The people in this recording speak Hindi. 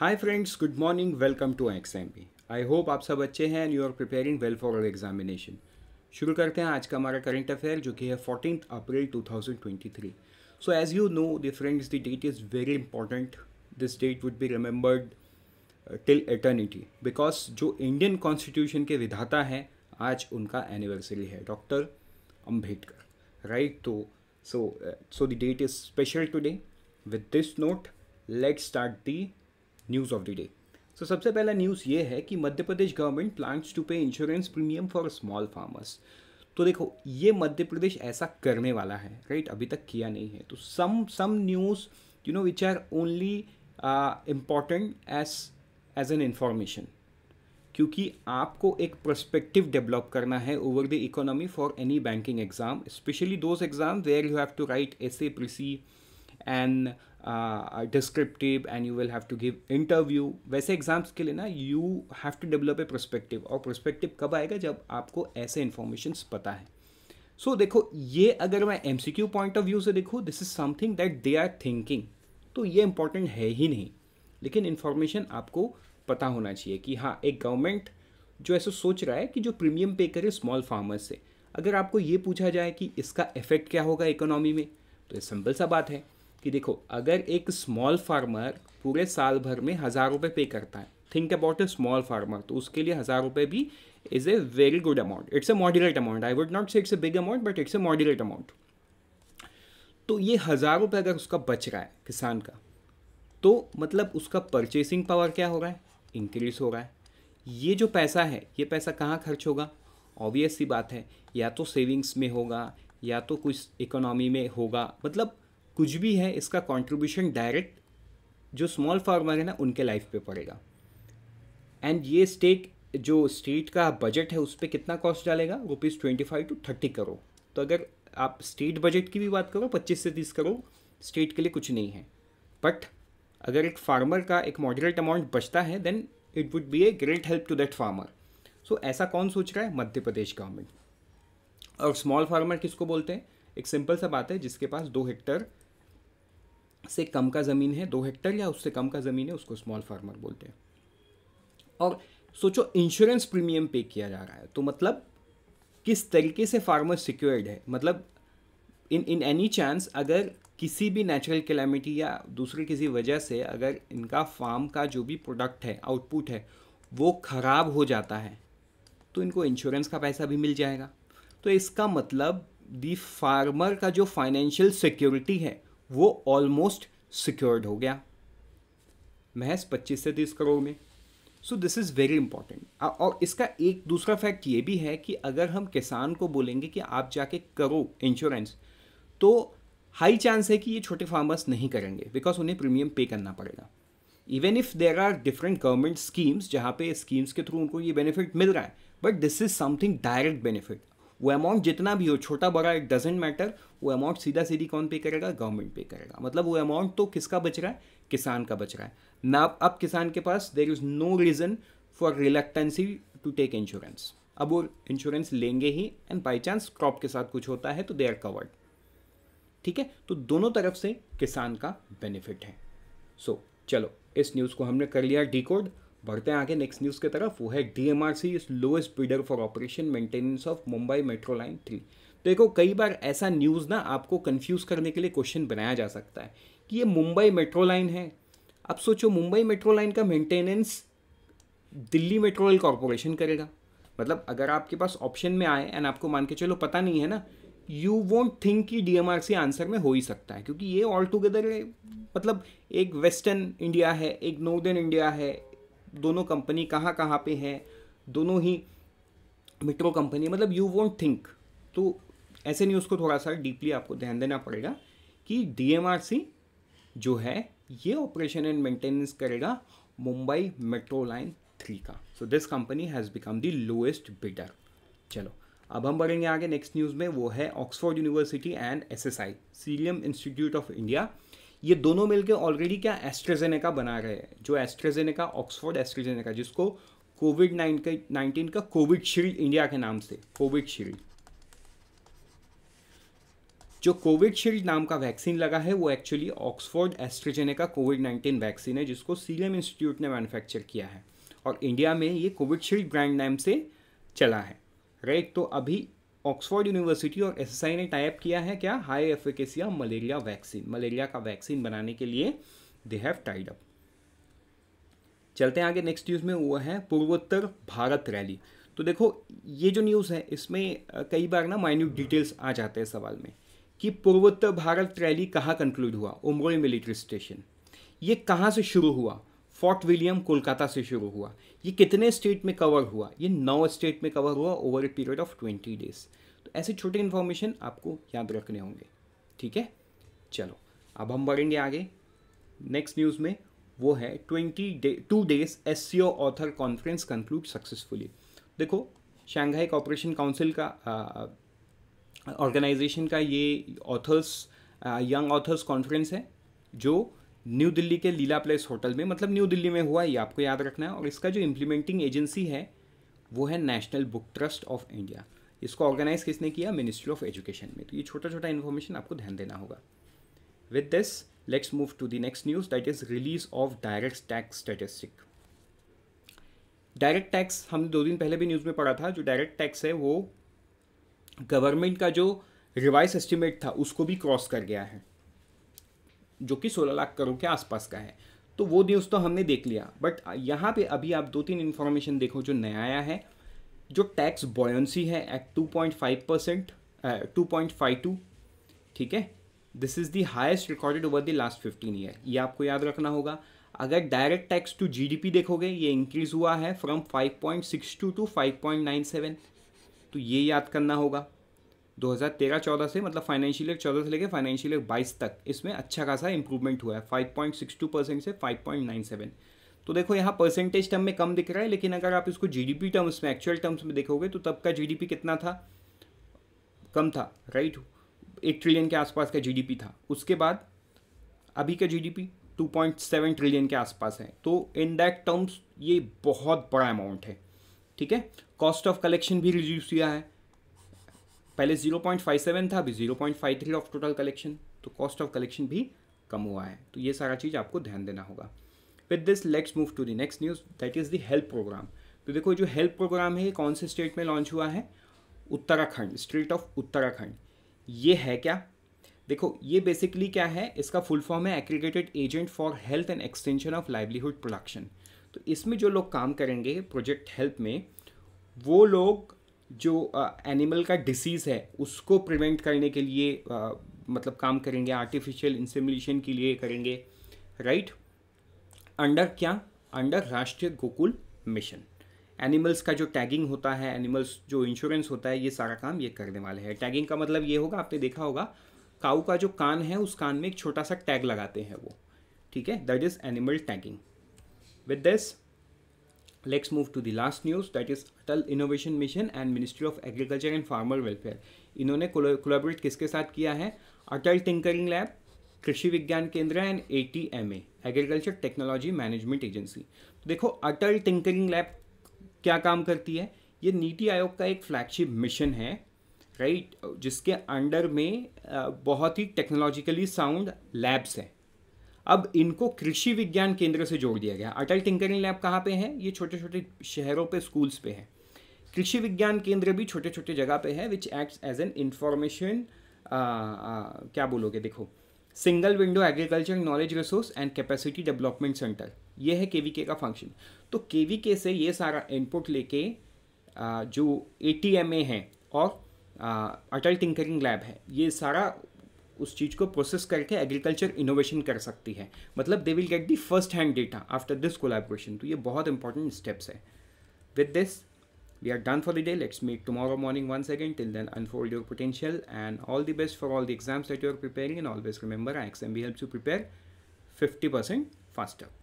hi friends good morning welcome to X M I hope आप सब अच्छे हैं and you are preparing well for our examination शुरू करते हैं आज का हमारा करंट अफेयर जो कि है fourteen April 2023 so as you know the friends the date is very important this date would be remembered till eternity because जो इंडियन कॉन्स्टिट्यूशन के विधाता हैं आज उनका एनिवर्सरी है डॉक्टर अम्बेडकर राइट तो so so the date is special today with this note let start the news of the day so सबसे पहला न्यूज़ ये है कि Madhya Pradesh government plans to pay insurance premium for small farmers तो देखो ये मध्य प्रदेश ऐसा करने वाला है राइट अभी तक किया नहीं है तो some some news you know which are only important as as an information क्योंकि आपको एक प्रस्पेक्टिव डेवलप करना है over the economy for any banking exam specially those exam where you have to write as a precis and descriptive and you will have to give interview वैसे एग्जाम्स के लिए ना you have to develop a prospective और प्रोस्पेक्टिव कब आएगा जब आपको ऐसे इन्फॉर्मेशन पता है सो so, देखो ये अगर मैं M C Q point of view से देखूँ this is something that they are thinking तो ये इंपॉर्टेंट है ही नहीं लेकिन इन्फॉर्मेशन आपको पता होना चाहिए कि हाँ एक गवर्नमेंट जो ऐसा सोच रहा है कि जो प्रीमियम पे करे स्मॉल फार्मर्स से अगर आपको ये पूछा जाए कि इसका इफेक्ट क्या होगा इकोनॉमी में तो ये सिंपल सा बात है कि देखो अगर एक स्मॉल फार्मर पूरे साल भर में हज़ार रुपये पे करता है think about a small farmer तो उसके लिए हज़ार रुपये भी is a very good amount it's a moderate amount I would not say it's a big amount but it's a moderate amount तो ये हज़ार रुपये अगर उसका बच रहा है किसान का तो मतलब उसका परचेसिंग पावर क्या हो रहा है इंक्रीज हो रहा है ये जो पैसा है ये पैसा कहाँ खर्च होगा ऑब्वियस सी बात है या तो सेविंग्स में होगा या तो कुछ इकोनॉमी में होगा मतलब कुछ भी है इसका कॉन्ट्रीब्यूशन डायरेक्ट जो स्मॉल फार्मर है ना उनके लाइफ पे पड़ेगा एंड ये स्टेट जो स्टेट का बजट है उस पर कितना कॉस्ट डालेगा rupees twenty five to thirty crore तो अगर आप स्टेट बजट की भी बात करो पच्चीस से तीस करोड़ स्टेट के लिए कुछ नहीं है बट अगर एक फार्मर का एक मॉडरेट अमाउंट बचता है then it would be a great help to that farmer so ऐसा कौन सोच रहा है मध्य प्रदेश गवर्नमेंट और स्मॉल फार्मर किसको बोलते हैं एक सिंपल सा बात है जिसके पास दो हेक्टर से कम का ज़मीन है दो हेक्टर या उससे कम का ज़मीन है उसको स्मॉल फार्मर बोलते हैं और सोचो इंश्योरेंस प्रीमियम पे किया जा रहा है तो मतलब किस तरीके से फार्मर सिक्योर्ड है मतलब इन इन एनी चांस अगर किसी भी नेचुरल कैलामिटी या दूसरी किसी वजह से अगर इनका फार्म का जो भी प्रोडक्ट है आउटपुट है वो ख़राब हो जाता है तो इनको इंश्योरेंस का पैसा भी मिल जाएगा तो इसका मतलब दी फार्मर का जो फाइनेंशियल सिक्योरिटी है वो ऑलमोस्ट सिक्योर्ड हो गया महज पच्चीस से तीस करोड़ में so this is very important और इसका एक दूसरा फैक्ट ये भी है कि अगर हम किसान को बोलेंगे कि आप जाके करो इंश्योरेंस तो हाई चांस है कि ये छोटे फार्मर्स नहीं करेंगे बिकॉज उन्हें प्रीमियम पे करना पड़ेगा even if there are different government schemes जहाँ पे स्कीम्स के थ्रू उनको ये बेनिफिट मिल रहा है but this is something direct benefit वो अमाउंट जितना भी हो छोटा बड़ा इट डजेंट मैटर वो अमाउंट सीधा सीधी कौन पे करेगा गवर्नमेंट पे करेगा मतलब वो अमाउंट तो किसका बच रहा है किसान का बच रहा है ना अब किसान के पास there is no reason for reluctancy to take insurance अब वो इंश्योरेंस लेंगे ही एंड बाई चांस क्रॉप के साथ कुछ होता है तो दे आर कवर्ड ठीक है तो दोनों तरफ से किसान का बेनिफिट है सो so, चलो इस न्यूज़ को हमने कर लिया डी बढ़ते हैं आगे नेक्स्ट न्यूज़ की तरफ वो है D M R C is lowest bidder for operation maintenance of Mumbai metro line three देखो कई बार ऐसा न्यूज़ ना आपको कंफ्यूज करने के लिए क्वेश्चन बनाया जा सकता है कि ये मुंबई मेट्रो लाइन है अब सोचो मुंबई मेट्रो लाइन का maintenance Delhi metro rail corporation करेगा मतलब अगर आपके पास ऑप्शन में आए एंड आपको मान के चलो पता नहीं है ना यू वोंट थिंक कि D M R C answer में हो ही सकता है क्योंकि ये ऑल टुगेदर मतलब एक वेस्टर्न इंडिया है एक नॉर्दर्न इंडिया है दोनों कंपनी कहाँ कहाँ पे है दोनों ही मेट्रो कंपनी मतलब यू वोंट थिंक तो ऐसे न्यूज़ को थोड़ा सा डीपली आपको ध्यान देना पड़ेगा कि डीएमआरसी जो है ये ऑपरेशन एंड मेंटेनेंस करेगा मुंबई मेट्रो लाइन थ्री का so this company has become the lowest bidder चलो अब हम बढ़ेंगे आगे नेक्स्ट न्यूज़ में वो है Oxford university and SSI S institute of India ये दोनों मिलकर ऑलरेडी क्या एस्ट्रेजेनेका बना रहे हैं जो एस्ट्रेजेनेका ऑक्सफोर्ड एस्ट्रेजेनेका जिसको कोविड नाइनटीन का कोविड शील्ड इंडिया के नाम से कोविड शील्ड जो कोविड शील्ड नाम का वैक्सीन लगा है वो actually Oxford AstraZeneca covid nineteen vaccine है जिसको सीरम इंस्टीट्यूट ने मैन्युफैक्चर किया है और इंडिया में ये कोविड शील्ड ब्रांड नाम से चला है राइट तो अभी ऑक्सफोर्ड यूनिवर्सिटी और एस ने टाइप किया है क्या high efficacy of malaria vaccine malaria का वैक्सीन बनाने के लिए दे हैव टाइड अप चलते हैं आगे नेक्स्ट न्यूज़ में वो है पूर्वोत्तर भारत रैली तो देखो ये जो न्यूज़ है इसमें कई बार ना माइन्यूट डिटेल्स आ जाते हैं सवाल में कि पूर्वोत्तर भारत रैली कहाँ कंक्लूड हुआ उमरोई मिलिट्री स्टेशन ये कहाँ से शुरू हुआ फोर्ट विलियम कोलकाता से शुरू हुआ ये कितने स्टेट में कवर हुआ ये नौ स्टेट में कवर हुआ over a period of twenty days तो ऐसे छोटे इन्फॉर्मेशन आपको याद रखने होंगे ठीक है चलो अब हम बढ़ेंगे आगे नेक्स्ट न्यूज़ में वो है twenty day two days S C O author conference conclude successfully देखो शंघाई कॉपरेशन काउंसिल का ऑर्गेनाइजेशन का ये ऑथर्स यंग ऑथर्स कॉन्फ्रेंस है जो न्यू दिल्ली के लीला प्लेस होटल में मतलब न्यू दिल्ली में हुआ ये आपको याद रखना है और इसका जो इम्प्लीमेंटिंग एजेंसी है वो है national book trust of India इसको ऑर्गेनाइज किसने किया मिनिस्ट्री ऑफ एजुकेशन में तो ये छोटा छोटा इन्फॉर्मेशन आपको ध्यान देना होगा with this let's move to the next news that is release of direct tax statistic direct tax हमने दो दिन पहले भी न्यूज़ में पढ़ा था जो डायरेक्ट टैक्स है वो गवर्नमेंट का जो रिवाइज एस्टिमेट था उसको भी क्रॉस कर गया है जो कि 16 लाख करोड़ के आसपास का है तो वो न्यूज़ तो हमने देख लिया बट यहाँ पे अभी आप दो तीन इन्फॉर्मेशन देखो जो नया आया है जो टैक्स बॉयंसी है at two point five percent two point five two ठीक है this is the highest recorded over the last fifteen year ये आपको याद रखना होगा अगर डायरेक्ट टैक्स टू जी देखोगे ये इंक्रीज़ हुआ है फ्रॉम फाइव टू फाइव तो ये याद करना होगा 2013-14 से मतलब फाइनेंशियल ईयर चौदह से लेकर फाइनेंशियल ईयर बाईस तक इसमें अच्छा खासा इंप्रूवमेंट हुआ है 5.62 परसेंट से 5.97 तो देखो यहाँ परसेंटेज टर्म में कम दिख रहा है लेकिन अगर आप इसको पी टर्म्स में एक्चुअल टर्म्स में देखोगे तो तब का जी कितना था कम था राइट एक ट्रिलियन के आसपास का जी था उसके बाद अभी का जी 2.7 ट्रिलियन के आसपास है तो इन दैट टर्म्स ये बहुत बड़ा अमाउंट है ठीक है कॉस्ट ऑफ कलेक्शन भी रिड्यूस किया है पहले 0.57 था अभी 0.53 ऑफ टोटल कलेक्शन तो कॉस्ट ऑफ कलेक्शन भी कम हुआ है तो ये सारा चीज़ आपको ध्यान देना होगा with this let's move to the next news that is the help program तो देखो जो हेल्प प्रोग्राम है कौन से स्टेट में लॉन्च हुआ है उत्तराखंड स्टेट ऑफ उत्तराखंड ये है क्या देखो ये बेसिकली क्या है इसका फुल फॉर्म है aggregated agent for health and extension of livelihood production तो इसमें जो लोग काम करेंगे प्रोजेक्ट हेल्प में वो लोग जो एनिमल का डिसीज़ है उसको प्रिवेंट करने के लिए आ, मतलब काम करेंगे आर्टिफिशियल इंसेमिनेशन के लिए करेंगे राइट अंडर क्या अंडर राष्ट्रीय गोकुल मिशन एनिमल्स का जो टैगिंग होता है एनिमल्स जो इंश्योरेंस होता है ये सारा काम ये करने वाले हैं टैगिंग का मतलब ये होगा आपने देखा होगा काऊ का जो कान है उस कान में एक छोटा सा टैग लगाते हैं वो ठीक है that is animal tagging with this let's move to the last news that is atal innovation mission and ministry of agriculture and farmer welfare इन्होंने कोलाबोरेट किसके साथ किया है अटल tinkering lab Krishi Vigyan Kendra and A T M A agriculture technology management agency देखो अटल टिंकरिंग लैब क्या काम करती है ये नीति आयोग का एक फ्लैगशिप मिशन है राइट जिसके अंडर में बहुत ही टेक्नोलॉजिकली साउंड लैब्स हैं अब इनको कृषि विज्ञान केंद्र से जोड़ दिया गया अटल टिंकरिंग लैब कहाँ पे है ये छोटे छोटे शहरों पे स्कूल्स पे है कृषि विज्ञान केंद्र भी छोटे छोटे जगह पे है which acts as an information क्या बोलोगे देखो single window agriculture knowledge resource and capacity development centre ये है केवीके का फंक्शन तो केवीके से ये सारा इनपुट लेके जो ए है और अटल टिंकरिंग लैब है ये सारा उस चीज़ को प्रोसेस करके एग्रीकल्चर इनोवेशन कर सकती है मतलब they will get the first hand data after this collaboration तो ये बहुत इंपॉर्टेंट स्टेप्स है with this we are done for the day let's meet tomorrow morning one second till then unfold your potential and all the best for all the exams that you are preparing and always remember I exam B help you prepare fifty percent faster